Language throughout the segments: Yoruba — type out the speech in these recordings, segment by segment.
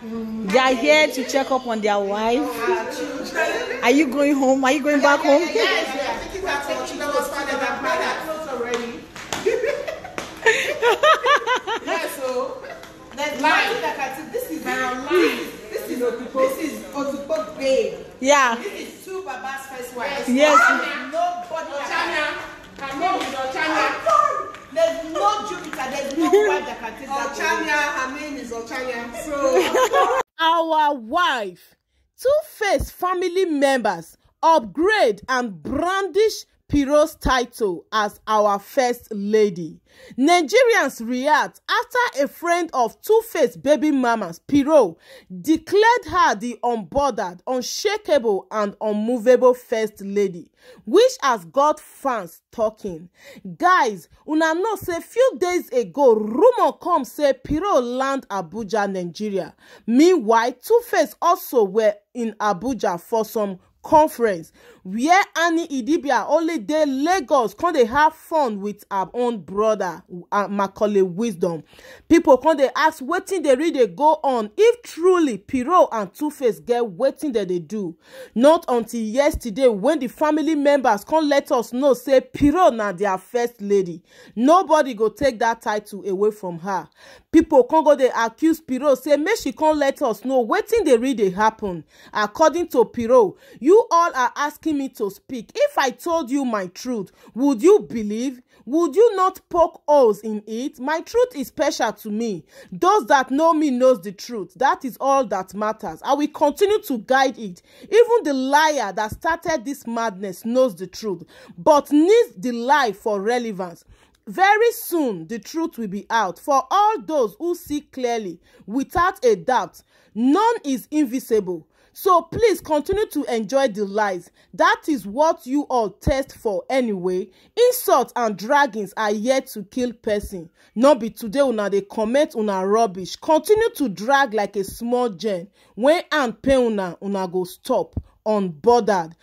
They are here to check up on their wife. Are you going home? Are you going back home? yeah, This is our life. This is Otupo. This is Otupo babe. Yeah. This is two Baba's first wife. Yes. yes. Nobody family members upgrade and brandish Pelosi title as our first lady. Nigerians react after a friend of two-faced baby mamas, Pelosi, declared her the unbothered, unshakable and unmovable first lady, which has got fans talking. Guys, una know say few days ago, rumor come say Pelosi land Abuja, Nigeria. Meanwhile, two-faced also were in Abuja for some conference where annie idibia only dey lagos come dey have fun with her own brother uh, macaulay wisdom pipo come dey ask wetin dey really dey go on if truly piro and tuface get wetin dem dey do not until yesterday when di family members come let us know say piro na dia first lady nobody go take dat title away from her pipo come go dey accuse piro say make she come let us know wetin dey really dey happen according to piro you all are asking me to speak. If I told you my truth, would you believe? Would you not poke holes in it? My truth is special to me. Those that know me knows the truth. That is all that matters. I will continue to guide it. Even the liar that started this madness knows the truth, but needs the lie for relevance. Very soon the truth will be out for all those who see clearly without a doubt. None is invisible. So please continue to enjoy the lies. That is what you all test for anyway. Insults and dragons are yet to kill person. Not be today una dey comment una rubbish. Continue to drag like a small gen. When and pay una, una go stop unbothered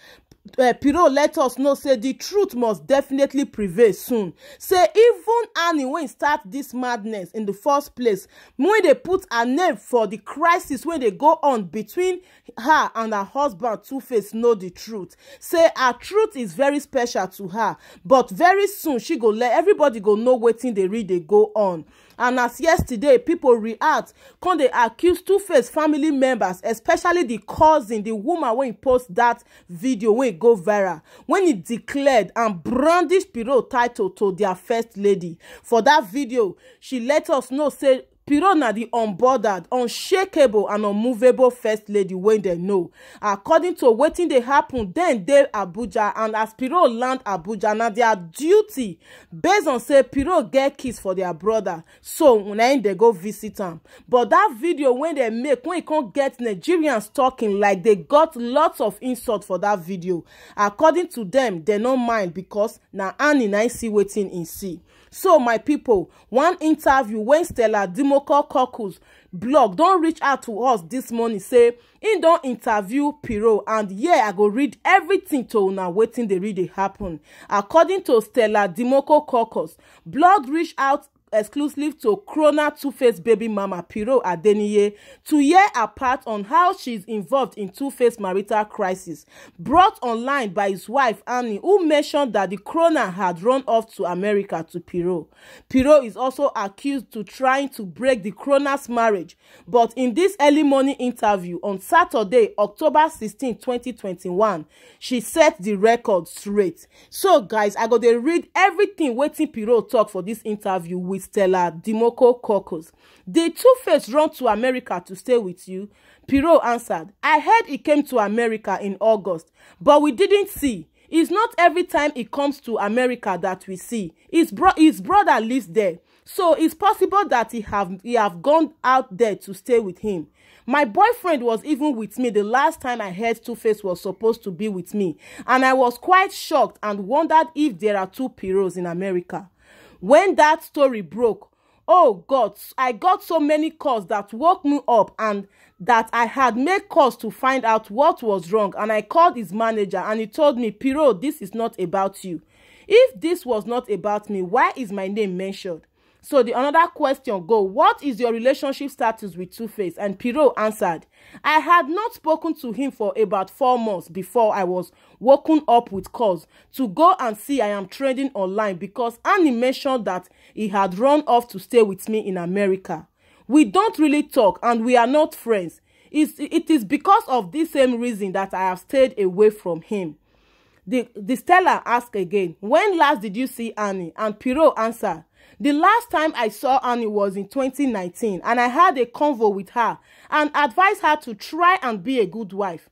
uh, Piro let us know say the truth must definitely prevail soon. Say even Annie when start this madness in the first place, when they put her name for the crisis when they go on between her and her husband Two-Face know the truth. Say her truth is very special to her, but very soon she go let everybody go know wetin they read they go on and as yesterday pipo react come dey accuse two faced family members especially di cousin di woman wey post dat video wey go viral wen e declared and brandish pirou title to dia first lady for dat video she let us know say Peter na the unbordered, unshakable, and unmovable first lady wey dem know. According to wetin dey happen, dem dey Abuja and as Peter land Abuja na their duty based on say Peter get kiss for their brother, so na im dey go visit am. But that video wey dem make wey e come get Nigerians talking like dey got lots of insult for that video. According to dem, dem no mind because na Annie na see wetin im see so my people, one interview wey stella dimoko cockles blog don reach out to us dis morning say im don interview piro and here i go read everything to una wetin dey really happen according to stella dimoko cockles blog reach out exclusive to Krona Two-Face baby mama Piro Adeniye to hear her part on how she is involved in Two-Face marital crisis brought online by his wife Annie who mentioned that the Krona had run off to America to Piro. Piro is also accused to trying to break the Krona's marriage but in this early morning interview on Saturday October 16 2021 she set the record straight. So guys I go dey read everything Waiting Piro talk for this interview with Stella Dimoko Kokos. The Two-Face run to America to stay with you? Piro answered, I heard he came to America in August, but we didn't see. It's not every time he comes to America that we see. His, bro his brother lives there. So it's possible that he have he have gone out there to stay with him. My boyfriend was even with me the last time I heard Two-Face was supposed to be with me, and I was quite shocked and wondered if there are two Piros in America when that story broke oh god i got so many calls that woke me up and that i had made calls to find out what was wrong and i called his manager and he told me piro this is not about you if this was not about me why is my name mentioned So the another question go, what is your relationship status with Two-Face? And Piro answered, I had not spoken to him for about four months before I was woken up with calls to go and see I am trading online because Annie mentioned that he had run off to stay with me in America. We don't really talk and we are not friends. It's, it is because of this same reason that I have stayed away from him. The, the Stella asked again, when last did you see Annie? And Piro answered, The last time I saw Annie was in 2019 and I had a convo with her and advised her to try and be a good wife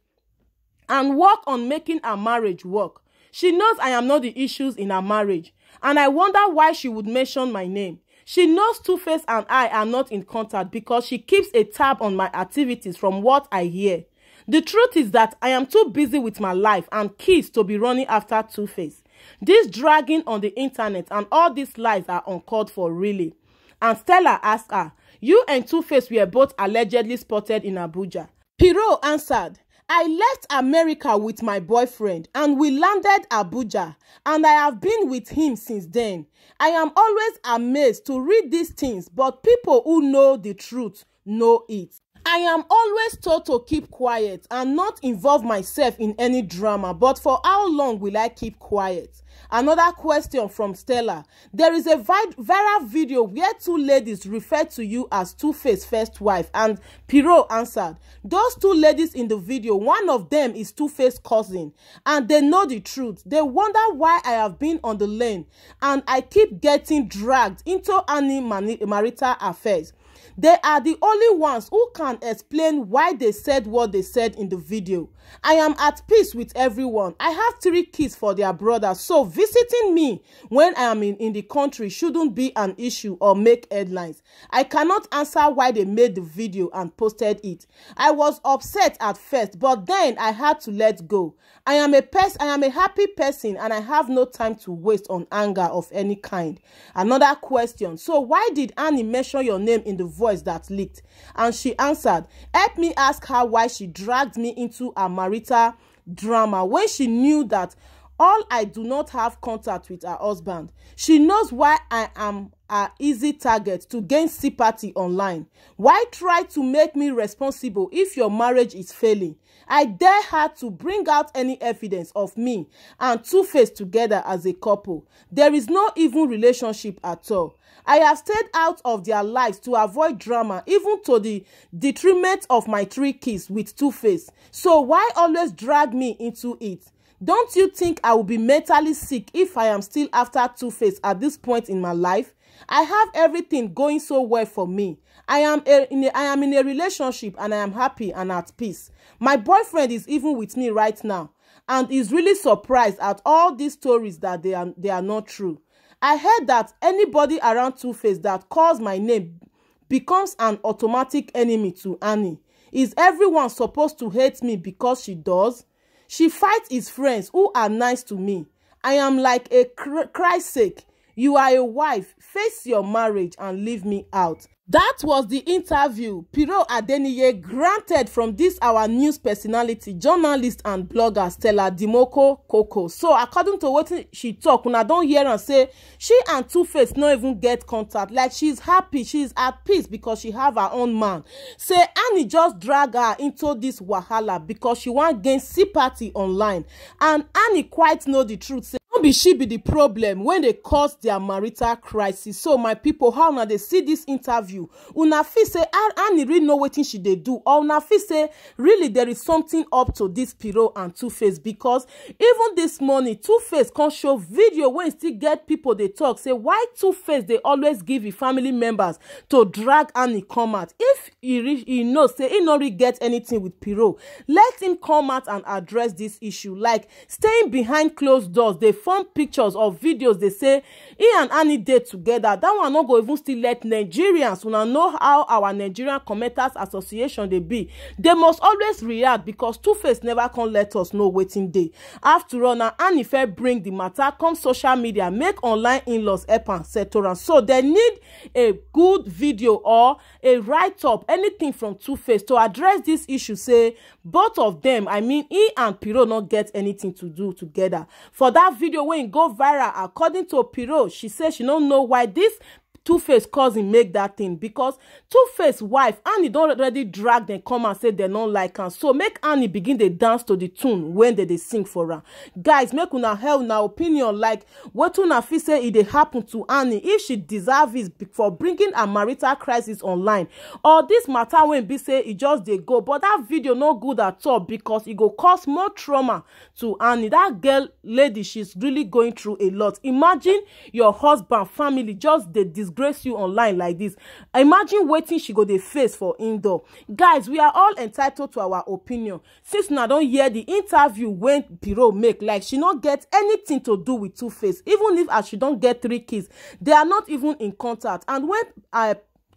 and work on making her marriage work. She knows I am not the issues in her marriage and I wonder why she would mention my name. She knows Two-Face and I are not in contact because she keeps a tab on my activities from what I hear. The truth is that I am too busy with my life and kids to be running after Two-Face. This dragging on the internet and all these lies are uncalled for really. And Stella asked her, You and Two-Face were both allegedly spotted in Abuja. Piro answered, I left America with my boyfriend and we landed Abuja and I have been with him since then. I am always amazed to read these things but people who know the truth know it. I am always told to keep quiet and not involve myself in any drama, but for how long will I keep quiet? Another question from Stella. There is a viral video where two ladies refer to you as Two-Face first wife and Piro answered. Those two ladies in the video, one of them is Two-Face cousin and they know the truth. They wonder why I have been on the lane and I keep getting dragged into any marital affairs. They are the only ones who can explain why they said what they said in the video. I am at peace with everyone. I have three kids for their brother, so visiting me when I am in, in the country shouldn't be an issue or make headlines. I cannot answer why they made the video and posted it. I was upset at first, but then I had to let go. I am a pers. I am a happy person and I have no time to waste on anger of any kind. Another question. So why did Annie mention your name in the voice that leaked? And she answered, help me ask her why she dragged me into a marital drama when she knew that all i do not have contact with her husband she knows why i am her easy target to gain sympathy online why try to make me responsible if your marriage is failing i dare her to bring out any evidence of me and two-face together as a couple there is no even relationship at all i have stayed out of their lives to avoid drama even to the detriment of my three kids with two-face so why always drag me into it Don't you think I will be mentally sick if I am still after Two-Face at this point in my life? I have everything going so well for me. I am, a, in a, I am in a relationship and I am happy and at peace. My boyfriend is even with me right now and is really surprised at all these stories that they are, they are not true. I heard that anybody around Two-Face that calls my name becomes an automatic enemy to Annie. Is everyone supposed to hate me because she does? she fight his friends who are nice to me i am like a cr christ sake You are a wife. Face your marriage and leave me out. That was the interview Piro Adeniye granted from this our news personality, journalist and blogger Stella Dimoko Koko. So according to what she talk, when I don't hear am say she and Two Face not even get contact. Like she's happy, she's at peace because she have her own man. Say Annie just drag her into this wahala because she wan gain sympathy online. And Annie quite know the truth. Say be she be the problem when they cause their marital crisis so my people how una dey see this interview una feel say ah, annie really know wetin she dey do or una feel say really there is something up to this Pirot and two-face because even this morning two-face come show video wey still get people dey talk say why two-face dey always give him family members to drag annie come out if he re he know say he no really get anything with Pirot let him come out and address this issue like staying behind closed doors dey form come pictures or videos dey say he and annie dey together that one no go even still let nigerians una know how our nigerian commenters association dey be they must always react because Two Face never come let us know wetin dey after all na annie Fair bring the matter come social media make online in-laws help am settle am so they need a good video or a write-up anything from Two Face to address this issue say both of them i mean he and piro no get anything to do together for that video video go viral according to piro she say she no know why dis two face cousin make that thing because two face wife annie don already drag dem come and say dem no like am so make annie begin dey dance to the tune wey dem dey sing for am guys make una hear una opinion like wetin una feel say e dey happen to annie if she deserve it for bringing her marital crisis online or this matter wey be say e just dey go but that video no good at all because e go cause more trauma to annie that girl lady she's really going through a lot imagine your husband family just dey disgrace disgrace you online like this. imagine wetin she go dey face for indoor guys we are all entitled to our opinion since una don hear the interview wey biro make like she no get anything to do with two face even if as she don get three kids they are not even in contact and when wen uh,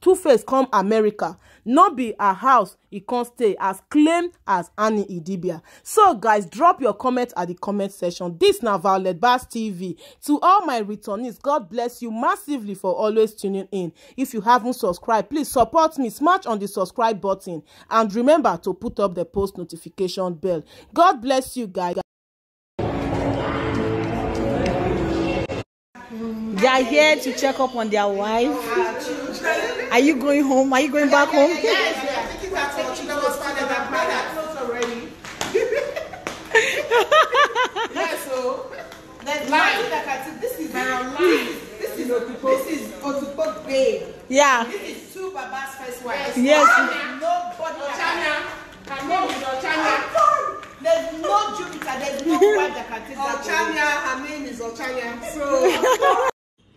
two tuface come america no be her house e can't stay as claimed as annie idibia so guys drop your comment at the comment section this na violet bass tv to all my returnees god bless you massively for always tuning in if you haven't subscribed please support me smash on the subscribe button and remember to put up the post notification bell god bless you guys They are here to check up on their wife. Are you going home? Are you going back home? yeah, so that's life. Like, this is our life. This is Otupo. This is Otupo Yeah. This is two Baba's first wife. Yes. Nobody. Ochana. Her name is There's no Jupiter, there's no wife that can take that. Ochania, her name is Ochania. So.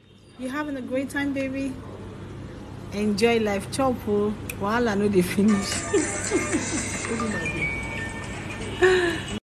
you having a great time, baby? Enjoy life. Chop, oh. I know they finish.